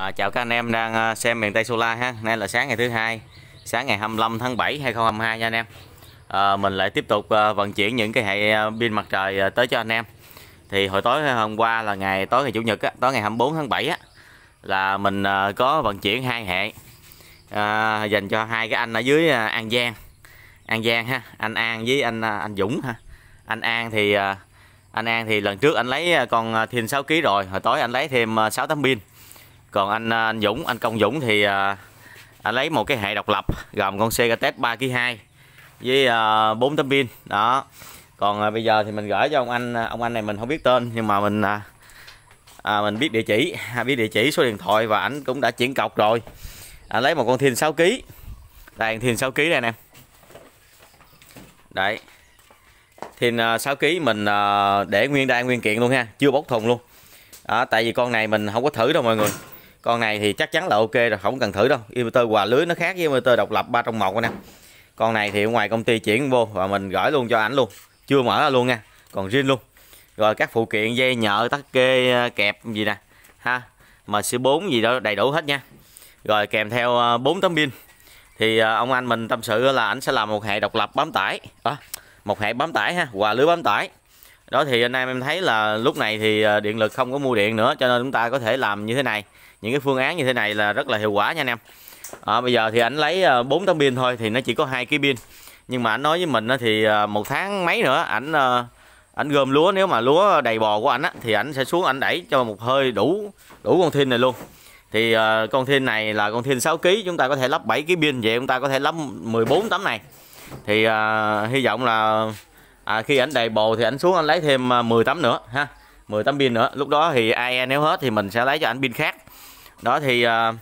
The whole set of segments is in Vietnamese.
À, chào các anh em đang à, xem miền Tây Solar ha. Nay là sáng ngày thứ hai, sáng ngày 25 tháng 7 2022 nha anh em. À, mình lại tiếp tục à, vận chuyển những cái hệ à, pin mặt trời à, tới cho anh em. Thì hồi tối à, hôm qua là ngày tối ngày chủ nhật á, tối ngày 24 tháng 7 á là mình à, có vận chuyển hai hệ à, dành cho hai cái anh ở dưới à, An Giang. An Giang ha, anh An với anh anh Dũng ha. Anh An thì à, anh An thì lần trước anh lấy con thiên 6 kg rồi, hồi tối anh lấy thêm 6 tấm pin còn anh à, anh Dũng anh Công Dũng thì à, anh lấy một cái hệ độc lập gồm con xe Test 3 kg 2 với 4 à, tấm pin đó còn bây giờ thì mình gửi cho ông anh ông anh này mình không biết tên nhưng mà mình à, mình biết địa chỉ biết địa chỉ số điện thoại và ảnh cũng đã chuyển cọc rồi à, lấy một con thiên 6 kg đây thiên 6 kg đây nè đấy thiên 6 kg mình để nguyên đai nguyên kiện luôn ha chưa bóc thùng luôn à, tại vì con này mình không có thử đâu mọi người con này thì chắc chắn là ok rồi không cần thử đâu emitter quà lưới nó khác với emitter độc lập ba trong một anh em con này thì ngoài công ty chuyển vô và mình gửi luôn cho ảnh luôn chưa mở ra luôn nha còn riêng luôn rồi các phụ kiện dây nhợ tắc kê ờ, kẹp gì nè ha mc4 gì đó đầy đủ hết nha rồi kèm theo 4 ờ, tấm pin thì ờ, ông anh mình tâm sự là ảnh sẽ làm một hệ độc lập bám tải à, một hệ bám tải ha quà lưới bám tải đó thì anh em em thấy là lúc này thì ờ, điện lực không có mua điện nữa cho nên chúng ta có thể làm như thế này những cái phương án như thế này là rất là hiệu quả nha anh em à, bây giờ thì anh lấy 4 ờ, tấm pin thôi thì nó chỉ có hai cái pin nhưng mà anh nói với mình thì một tháng mấy nữa ảnh ảnh gom lúa nếu mà lúa đầy bò của anh á, thì ảnh sẽ xuống ảnh đẩy cho một hơi đủ đủ con thiên này luôn thì con thiên này là con thiên 6 kg chúng ta có thể lắp 7 kg pin vậy chúng ta có thể lắp 14 tấm này thì uh, hy vọng là à, khi ảnh đầy bồ thì ảnh xuống anh lấy thêm 10 à, tấm nữa ha 10 tấm pin nữa lúc đó thì ai e nếu hết thì mình sẽ lấy cho ảnh pin khác đó thì à,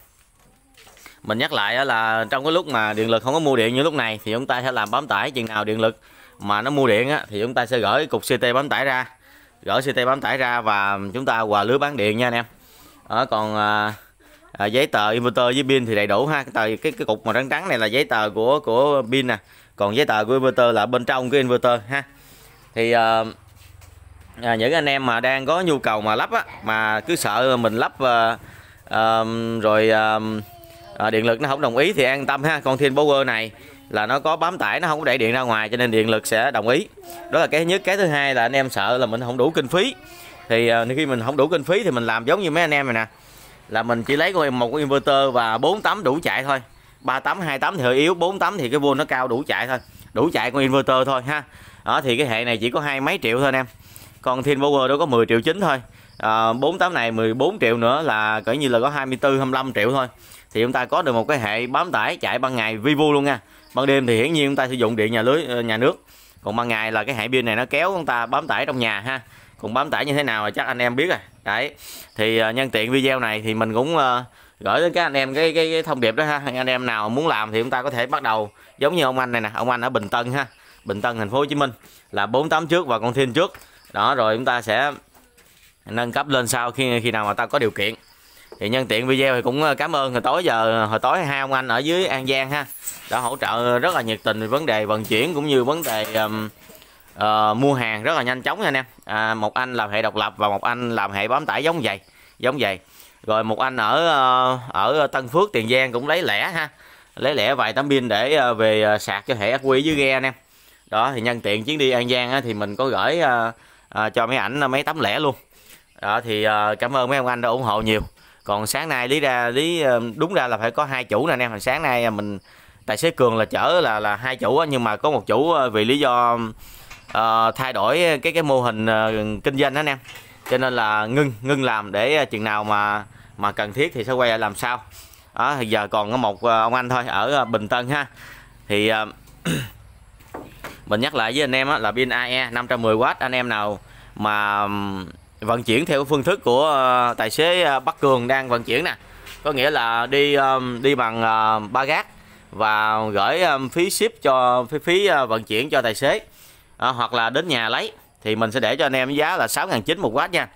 mình nhắc lại là trong cái lúc mà điện lực không có mua điện như lúc này thì chúng ta sẽ làm bấm tải chừng nào điện lực mà nó mua điện á, thì chúng ta sẽ gửi cục CT bấm tải ra gửi CT bấm tải ra và chúng ta hòa lưới bán điện nha anh em à, còn à, à, giấy tờ inverter với pin thì đầy đủ ha cái tờ cái cái cục màu trắng trắng này là giấy tờ của của pin nè còn giấy tờ của inverter là bên trong cái inverter ha thì ờ, à, những anh em mà đang có nhu cầu mà lắp á mà cứ sợ mình lắp à, à, rồi à, à, điện lực nó không đồng ý thì an tâm ha con thiên power này là nó có bám tải nó không có đẩy điện ra ngoài cho nên điện lực sẽ đồng ý đó là cái thứ nhất cái thứ hai là anh em sợ là mình không đủ kinh phí thì à, khi mình không đủ kinh phí thì mình làm giống như mấy anh em này nè là mình chỉ lấy con một con inverter và bốn tấm đủ chạy thôi ba tấm hai tấm thì hơi yếu bốn tấm thì cái vô nó cao đủ chạy thôi đủ chạy con inverter thôi ha đó thì cái hệ này chỉ có hai mấy triệu thôi anh em còn Thiên Power đó có 10 triệu chín thôi à, tám này 14 triệu nữa là cỡ như là có 24 25 triệu thôi thì chúng ta có được một cái hệ bám tải chạy ban ngày vivo luôn nha ban đêm thì hiển nhiên chúng ta sử dụng điện nhà lưới ờ, nhà nước còn ban ngày là cái hệ pin này nó kéo chúng ta bám tải trong nhà ha còn bám tải như thế nào là chắc anh em biết rồi đấy thì ờ, nhân tiện video này thì mình cũng ờ, gửi đến các anh em cái, cái, cái thông điệp đó ha anh em nào muốn làm thì chúng ta có thể bắt đầu giống như ông anh này nè ông anh ở Bình Tân ha Bình Tân thành phố Hồ Chí Minh là 48 trước và con Thiên trước đó rồi chúng ta sẽ nâng cấp lên sau khi khi nào mà ta có điều kiện thì nhân tiện video thì cũng ờ, cảm ơn hồi tối giờ hồi tối hai ông anh ở dưới An Giang ha đã hỗ trợ rất là nhiệt tình về vấn đề vận chuyển cũng như vấn đề um, uh, mua hàng rất là nhanh chóng nha anh em à, một anh làm hệ độc lập và một anh làm hệ bám tải giống vậy giống vậy rồi một anh ở ờ, ở Tân Phước Tiền Giang cũng lấy lẻ ha lấy lẻ vài tấm pin để về sạc cho hệ ác quy dưới ghe anh em đó thì nhân tiện chuyến đi an giang á, thì mình có gửi à, à, cho mấy ảnh à, mấy tấm lẻ luôn đó thì à, cảm ơn mấy ông anh đã ủng hộ nhiều còn sáng nay lý ra lý à, đúng ra là phải có hai chủ nè anh em sáng nay à, mình tài xế cường là chở là là hai chủ nhưng mà có một chủ vì lý do uh, thay đổi cái cái mô hình uh, kinh doanh đó anh em cho nên là ngưng ngưng làm để chừng nào mà mà cần thiết thì sẽ quay lại làm sao đó thì giờ còn có một ông anh thôi ở bình tân ha thì uh, mình nhắc lại với anh em á, là pin AE 510W anh em nào mà vận chuyển theo phương thức của ờ, tài xế ờ, Bắc Cường đang vận chuyển nè có nghĩa là đi đi bằng ờ, ba gác và gửi phí ship cho phí phí vận chuyển cho tài xế à, hoặc là đến nhà lấy thì mình sẽ để cho anh em giá là 6.900 một quát nha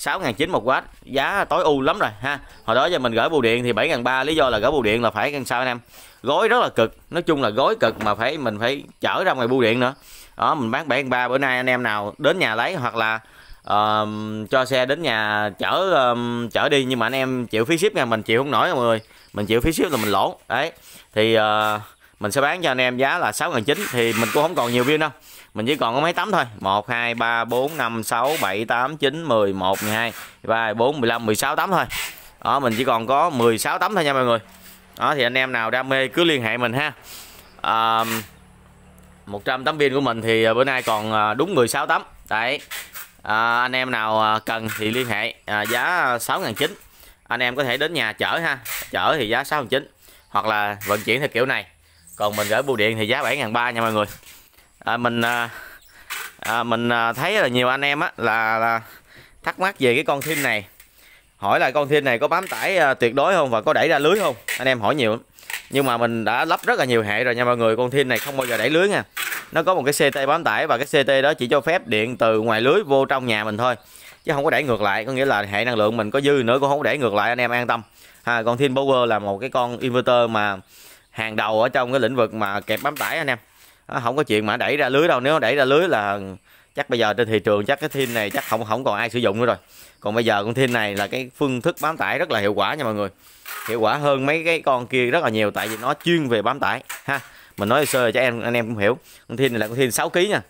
6.900 một watt giá tối ưu lắm rồi ha hồi đó giờ mình gửi bưu điện thì 7.300 lý do là gửi bưu điện là phải căn sao anh em gói rất là cực nói chung là gói cực mà phải mình phải chở ra ngoài bưu điện nữa đó mình bán 7.300 bữa nay anh em nào đến nhà lấy hoặc là uh, cho xe đến nhà chở um, chở đi nhưng mà anh em chịu phí ship nha mình chịu không nổi mọi người mình chịu phí ship là mình lỗ đấy thì uh, mình sẽ bán cho anh em giá là 6.900 thì mình cũng không còn nhiều view đâu mình chỉ còn có mấy tấm thôi 1 2 3 4 5 6 7 8 9 10 11 12 13 4 15 16 tấm thôi đó mình chỉ còn có 16 tấm thôi nha mọi người đó thì anh em nào đam mê cứ liên hệ mình ha à, 100 tấm viên của mình thì à, bữa nay còn à, đúng 16 tấm đấy à, anh em nào à, cần thì liên hệ à, giá 6.900 anh em có thể đến nhà chở ha chở thì giá 6.900 hoặc là vận chuyển theo kiểu này còn mình gửi bưu điện thì giá bảy ngàn ba nha mọi người à, mình à, à, mình à, thấy là nhiều anh em á là, là thắc mắc về cái con thim này hỏi là con thim này có bám tải à, tuyệt đối không và có đẩy ra lưới không anh em hỏi nhiều nhưng mà mình đã lắp rất là nhiều hệ rồi nha mọi người con thim này không bao giờ đẩy lưới nha nó có một cái CT bám tải và cái CT đó chỉ cho phép điện từ ngoài lưới vô trong nhà mình thôi chứ không có đẩy ngược lại có nghĩa là hệ năng lượng mình có dư nữa cũng không có đẩy ngược lại anh em an tâm à, còn Thin Power là một cái con inverter mà hàng đầu ở trong cái lĩnh vực mà kẹp bám tải anh em đó, không có chuyện mà đẩy ra lưới đâu nếu đẩy ra lưới là chắc bây giờ trên thị trường chắc cái thiên này chắc không không còn ai sử dụng nữa rồi còn bây giờ con thiên này là cái phương thức bám tải rất là hiệu quả nha mọi người hiệu quả hơn mấy cái con kia rất là nhiều tại vì nó chuyên về bám tải ha mình nói sơ cho em anh em cũng hiểu con thiên này là con thiên 6 kg nha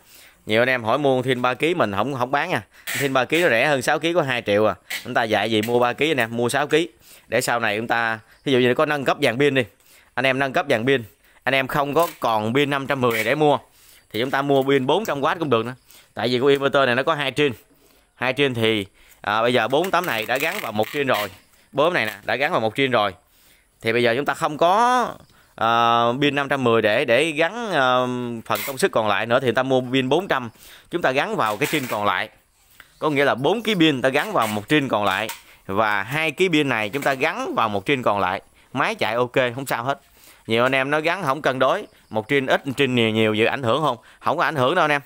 nhiều anh em hỏi mua con thiên 3 kg mình không không bán nha con thiên 3 kg nó rẻ hơn 6 kg có 2 triệu à chúng ta dạy gì mua 3 kg nè, mua 6 kg để sau này chúng ta ví dụ như có nâng cấp dàn pin đi anh em nâng cấp dàn pin anh em không có còn pin 510 để mua thì chúng ta mua pin 400W cũng được nữa tại vì cái inverter này nó có hai trên hai trên thì à, bây giờ bốn tấm này đã gắn vào một trên rồi bốn này nè đã gắn vào một trên rồi thì bây giờ chúng ta không có uh, pin 510 để để gắn uh, phần công suất còn lại nữa thì ta mua pin 400 chúng ta gắn vào cái trên còn lại có nghĩa là 4 kg pin ta gắn vào một trên còn lại và hai kg pin này chúng ta gắn vào một trên còn lại máy chạy ok không sao hết nhiều anh em nó gắn không cân đối một trên ít trên nhiều nhiều vậy ảnh hưởng không không có ảnh hưởng đâu anh em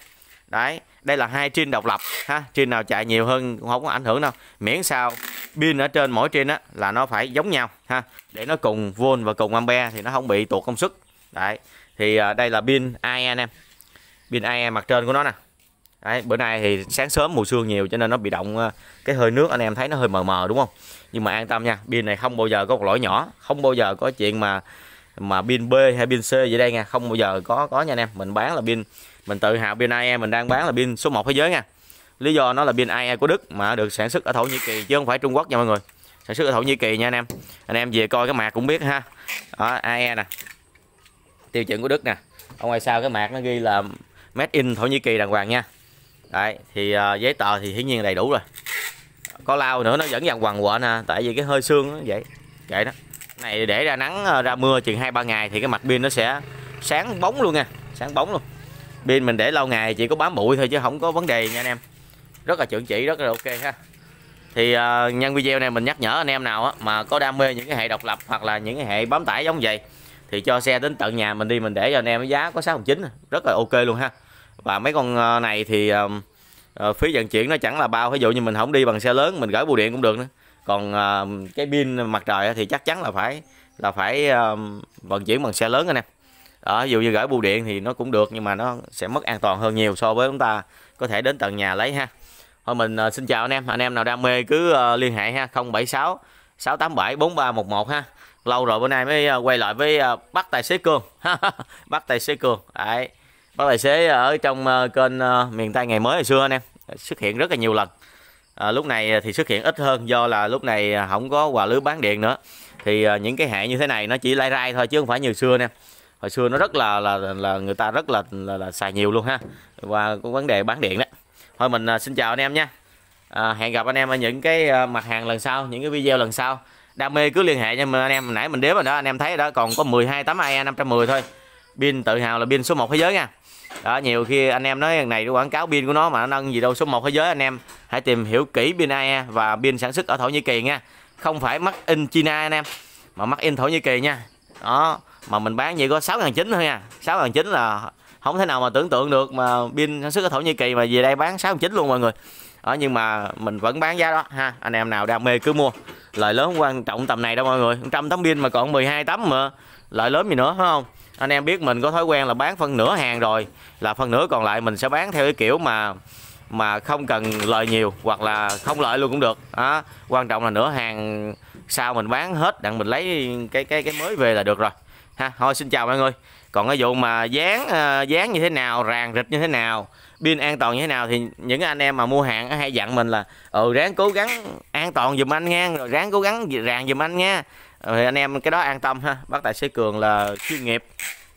đấy đây là hai trên độc lập ha trên nào chạy nhiều hơn cũng không có ảnh hưởng đâu miễn sao pin ở trên mỗi trên á là nó phải giống nhau ha để nó cùng vôn và cùng ampe thì nó không bị tuột công suất đấy thì à, đây là pin ai e anh em pin ai e mặt trên của nó nè đấy bữa nay thì sáng sớm mùa sương nhiều cho nên nó bị động à, cái hơi nước anh em thấy nó hơi mờ mờ đúng không nhưng mà an tâm nha pin này không bao giờ có một lỗi nhỏ không bao giờ có chuyện mà mà pin B hay pin C vậy đây nha không bao giờ có có nha anh em mình bán là pin mình tự hào pin IE mình đang bán là pin số 1 thế giới nha lý do nó là pin IE của Đức mà được sản xuất ở Thổ Nhĩ Kỳ chứ không phải Trung Quốc nha mọi người sản xuất ở Thổ Nhĩ Kỳ nha anh em anh em về coi cái mạc cũng biết ha đó IE nè tiêu chuẩn của Đức nè ở ngoài sao cái mạc nó ghi là made in Thổ Nhĩ Kỳ đàng hoàng nha đấy thì uh, giấy tờ thì hiển nhiên đầy đủ rồi có lao nữa nó vẫn dần quằn quện ha à, tại vì cái hơi xương nó vậy kệ đó này để ra nắng ờ, ra mưa chừng hai ba ngày thì cái mặt pin nó sẽ sáng bóng luôn nha sáng bóng luôn pin mình để lâu ngày chỉ có bám bụi thôi chứ không có vấn đề nha anh em rất là chuẩn chỉ rất là ok ha thì uh, nhân video này mình nhắc nhở anh em nào á, mà có đam mê những cái hệ độc lập hoặc là những cái hệ bám tải giống vậy thì cho xe đến tận nhà mình đi mình để cho anh em giá có sáu chín rất là ok luôn ha và mấy con ờ, này thì uh, à, phí vận chuyển nó chẳng là bao ví dụ như mình không đi bằng xe lớn mình gửi bưu điện cũng được nữa còn à, cái pin mặt trời thì chắc chắn là phải là phải à, vận chuyển bằng xe lớn anh em ở ví dụ như gửi bưu điện thì nó cũng được nhưng mà nó sẽ mất an toàn hơn nhiều so với chúng ta có thể đến tận nhà lấy ha thôi mình à, xin chào anh em anh em nào đam mê cứ à, liên hệ ha 076 687 4311 ha lâu rồi bữa nay mới quay lại với bắt tài xế cường, bắt tài xế cường, đấy bắt tài xế ở trong kênh miền tây ngày mới hồi xưa anh em xuất hiện rất là nhiều lần à, lúc này thì xuất hiện ít hơn do là lúc này không có quà lưới bán điện nữa thì à, những cái hệ như thế này nó chỉ lai rai thôi chứ không phải như xưa nè hồi xưa nó rất là là là người ta rất là là, là xài nhiều luôn ha và có vấn đề bán điện đó thôi mình à, xin chào anh em nha à, hẹn gặp anh em ở những cái à, mặt hàng lần sau những cái video lần sau đam mê cứ liên hệ nha anh em nãy mình đếm rồi đó anh em thấy đó còn có 12 tấm AE 510 thôi pin tự hào là pin số 1 thế giới nha đó nhiều khi anh em nói này quảng cáo pin của nó mà nó nâng gì đâu số 1 thế giới anh em hãy tìm hiểu kỹ pin AE và pin sản xuất ở Thổ Nhĩ Kỳ nha không phải mắc in China anh em mà mắc in Thổ Nhĩ Kỳ nha đó mà mình bán vậy có 6 chín thôi nha 6 chín là không thể nào mà tưởng tượng được mà pin sản xuất ở Thổ Nhĩ Kỳ mà về đây bán 6 chín luôn mọi người đó nhưng mà mình vẫn bán giá đó ha anh em nào đam mê cứ mua lợi lớn quan trọng tầm này đâu mọi người trăm tấm pin mà còn 12 tấm mà lợi lớn gì nữa phải không anh em biết mình có thói quen là bán phân nửa hàng rồi là phân nửa còn lại mình sẽ bán theo cái kiểu mà mà không cần lợi nhiều hoặc là không lợi luôn cũng được đó. quan trọng là nửa hàng sau mình bán hết đặng mình lấy cái cái cái mới về là được rồi ha thôi xin chào mọi người còn cái vụ mà dán ờ, dán như thế nào ràng rịch như thế nào pin an toàn như thế nào thì những anh em mà mua hàng hay dặn mình là ừ ráng cố gắng an toàn giùm anh nha rồi ráng cố gắng ràng giùm anh nha rồi anh em cái đó an tâm ha bác tài xế cường là chuyên nghiệp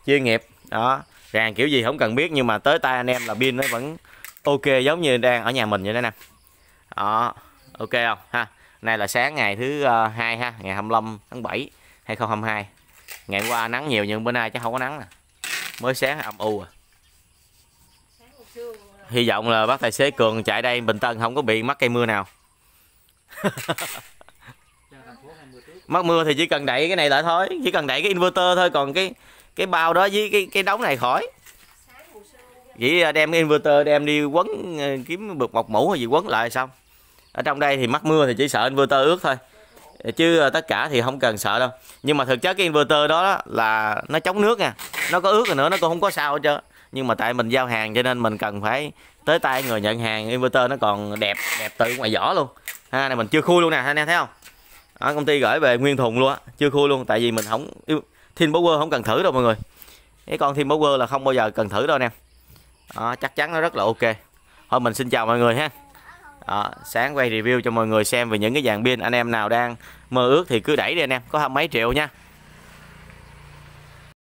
chuyên nghiệp đó ràng kiểu gì không cần biết nhưng mà tới tay anh em là pin nó vẫn ok giống như đang ở nhà mình vậy đó nè đó ok không ha nay là sáng ngày thứ ờ, hai ha ngày 25 tháng 7 2022 ngày qua nắng nhiều nhưng bữa nay chắc không có nắng nè mới sáng âm u à hy vọng là bác tài xế cường chạy đây bình tân không có bị mắc cây mưa nào mắc mưa thì chỉ cần đẩy cái này lại thôi chỉ cần đẩy cái inverter thôi còn cái cái bao đó với cái cái đống này khỏi chỉ à, đem cái inverter đem đi quấn à, kiếm bực mọc mũ hay gì quấn lại xong ở trong đây thì mắc mưa thì chỉ sợ inverter ướt thôi chứ ờ, tất cả thì không cần sợ đâu nhưng mà thực chất cái inverter đó, đó là nó chống nước nha nó có ướt rồi nữa nó cũng không có sao hết trơn nhưng mà tại mình giao hàng cho nên mình cần phải tới tay người nhận hàng inverter nó còn đẹp đẹp từ ngoài vỏ luôn ha này mình chưa khui luôn nè anh em thấy không ở công ty gửi về nguyên thùng luôn á chưa khui luôn tại vì mình không thiên power không cần thử đâu mọi người cái con thiên power là không bao giờ cần thử đâu anh em chắc chắn nó rất là ok thôi mình xin chào mọi người ha đó, sáng quay review cho mọi người xem về những cái dàn pin anh em nào đang mơ ước thì cứ đẩy đi anh em có mấy triệu nha